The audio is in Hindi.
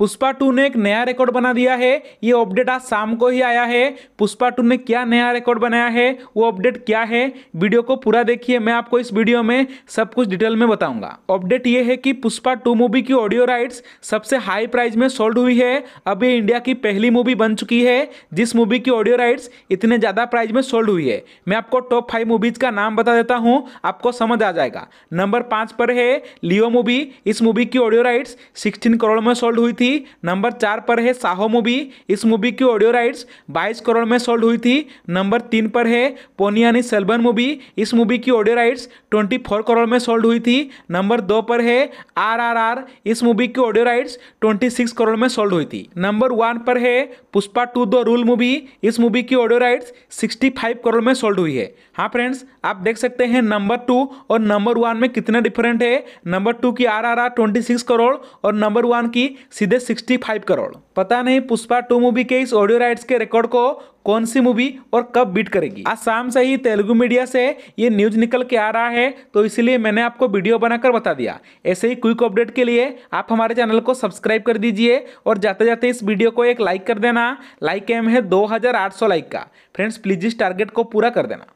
पुष्पा टू ने एक नया रिकॉर्ड बना दिया है ये अपडेट आज शाम को ही आया है पुष्पा टू ने क्या नया रिकॉर्ड बनाया है वो अपडेट क्या है वीडियो को पूरा देखिए मैं आपको इस वीडियो में सब कुछ डिटेल में बताऊंगा अपडेट ये है कि पुष्पा टू मूवी की ऑडियो राइट्स सबसे हाई प्राइस में सोल्ड हुई है अब ये इंडिया की पहली मूवी बन चुकी है जिस मूवी की ऑडियो राइट्स इतने ज़्यादा प्राइस में सोल्ड हुई है मैं आपको टॉप फाइव मूवीज़ का नाम बता देता हूँ आपको समझ आ जाएगा नंबर पाँच पर है लियो मूवी इस मूवी की ऑडियो राइट्स सिक्सटीन करोड़ में सोल्ड हुई थी थी नंबर चार पर है साहो मूवी इस मूवी की ऑडियो राइट्स 22 करोड़ में सोल्ड हुई थी नंबर तीन पर है पोनियानी सेल्बन मूवी इस मूवी की ऑडियो राइट्स 24 करोड़ में सोल्ड हुई थी नंबर दो पर है आरआरआर इस मूवी की ऑडियो राइट्स 26 करोड़ में सोल्ड हुई थी नंबर वन पर है Pushpa two the rule movie इस मूवी की ऑडियो राइट्स 65 करोड़ में सोल्ड हुई है हाँ फ्रेंड्स आप देख सकते हैं नंबर टू और नंबर वन में कितना डिफरेंट है नंबर टू की आर आर आर ट्वेंटी करोड़ और नंबर वन की सीधे 65 करोड़ पता नहीं पुष्पा टू मूवी के इस ऑडियो राइट्स के रिकॉर्ड को कौन सी मूवी और कब बीट करेगी आज शाम से ही तेलुगु मीडिया से ये न्यूज निकल के आ रहा है तो इसलिए मैंने आपको वीडियो बनाकर बता दिया ऐसे ही क्विक अपडेट के लिए आप हमारे चैनल को सब्सक्राइब कर दीजिए और जाते जाते इस वीडियो को एक लाइक कर देना लाइक एम है दो लाइक का फ्रेंड्स प्लीज इस टारगेट को पूरा कर देना